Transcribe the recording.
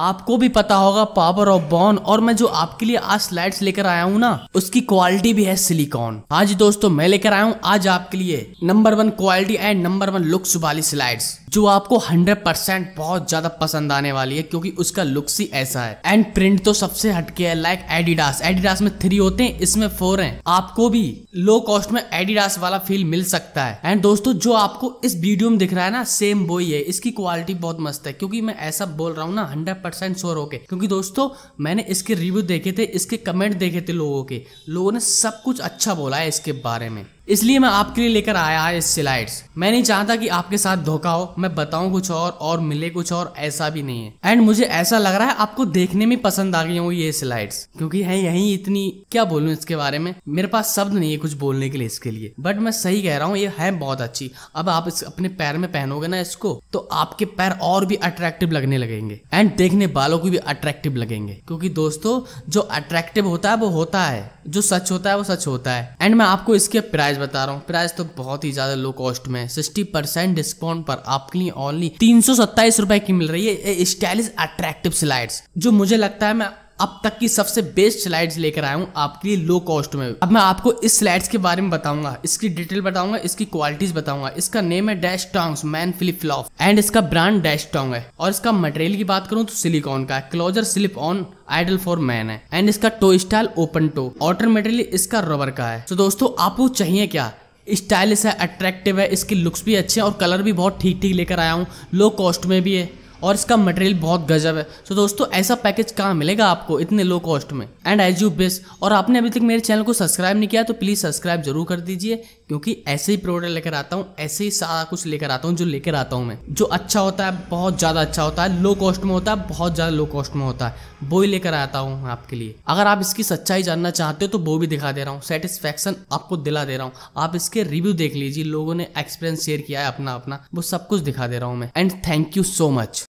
आपको भी पता होगा पावर ऑफ बॉन और मैं जो आपके लिए आज स्लाइड्स लेकर आया हूँ ना उसकी क्वालिटी भी है सिलिकॉन हाँ जी दोस्तों मैं लेकर आया हूँ आज आपके लिए number one quality and number one looks वाली स्लाइड्स जो आपको 100% बहुत ज्यादा पसंद आने वाली है क्योंकि उसका लुक्स ही ऐसा है एंड प्रिंट तो सबसे हटके है लाइक एडिडास एडिडास में थ्री होते हैं इसमें फोर हैं आपको भी लो कॉस्ट में एडिडास वाला फील मिल सकता है एंड दोस्तों जो आपको इस वीडियो में दिख रहा है ना सेम बोई ही है इसकी क्वालिटी बहुत मस्त है क्योंकि मैं ऐसा बोल रहा हूँ ना हंड्रेड परसेंट श्योर होके क्योंकि दोस्तों मैंने इसके रिव्यू देखे थे इसके कमेंट देखे थे लोगों के लोगों ने सब कुछ अच्छा बोला है इसके बारे में इसलिए मैं आपके लिए लेकर आया है स्लाइड्स मैं नहीं चाहता कि आपके साथ धोखा हो मैं बताऊं कुछ और और मिले कुछ और ऐसा भी नहीं है एंड मुझे ऐसा लग रहा है आपको देखने में पसंद आ गई होंगी ये स्लाइड्स क्योंकि है यही इतनी क्या बोलूं इसके बारे में मेरे पास शब्द नहीं है कुछ बोलने के लिए इसके लिए बट मैं सही कह रहा हूँ ये है बहुत अच्छी अब आप इस अपने पैर में पहनोगे ना इसको तो आपके पैर और भी अट्रैक्टिव लगने लगेंगे एंड देखने वालों को भी अट्रैक्टिव लगेंगे क्योंकि दोस्तों जो अट्रैक्टिव होता है वो होता है जो सच होता है वो सच होता है एंड मैं आपको इसके प्राइस बता रहा हूँ प्राइस तो बहुत ही ज्यादा लो कॉस्ट में सिक्सटी परसेंट डिस्काउंट पर आपके लिए ओनली तीन सौ सत्ताईस रुपए की मिल रही है स्टाइलिश अट्रैक्टिव स्लाइड्स जो मुझे लगता है मैं अब तक की सबसे बेस्ट स्लाइड्स लेकर आया हूँ आपके लिए लो कॉस्ट में अब मैं आपको इस स्लाइड्स के बारे में बताऊंगा इसकी डिटेल बताऊंगा इसकी क्वालिटीज बताऊंगा इसका नेम है dash tong man flip flop and इसका ब्रांड डैश टॉन्ग है और इसका मटेरियल की बात करूँ तो सिलिकॉन का है closure slip on ideal for man है एंड इसका toe style open toe outer material इसका रबर का है तो दोस्तों आपको चाहिए क्या स्टाइलिश है अट्रैक्टिव है इसके लुक्स भी अच्छे हैं और कलर भी बहुत ठीक ठीक लेकर आया हूँ लो कॉस्ट में भी है और इसका मटेरियल बहुत गजब है सो दोस्तों ऐसा पैकेज कहाँ मिलेगा आपको इतने लो कॉस्ट में एंड एज यू बेस और आपने अभी तक मेरे चैनल को सब्सक्राइब नहीं किया तो प्लीज़ सब्सक्राइब जरूर कर दीजिए क्योंकि ऐसे ही प्रोडक्ट लेकर आता हूँ ऐसे ही सारा कुछ लेकर आता हूँ जो लेकर आता हूँ मैं जो अच्छा होता है बहुत ज़्यादा अच्छा होता है लो कॉस्ट में होता है बहुत ज़्यादा लो कॉस्ट में होता है वो ही लेकर आता हूँ आपके लिए अगर आप इसकी सच्चाई जानना चाहते हो तो वो भी दिखा दे रहा हूँ सेटिस्फैक्शन आपको दिला दे रहा हूँ आप इसके रिव्यू देख लीजिए लोगों ने एक्सपीरियंस शेयर किया है अपना अपना वो सब कुछ दिखा दे रहा हूँ मैं and thank you so much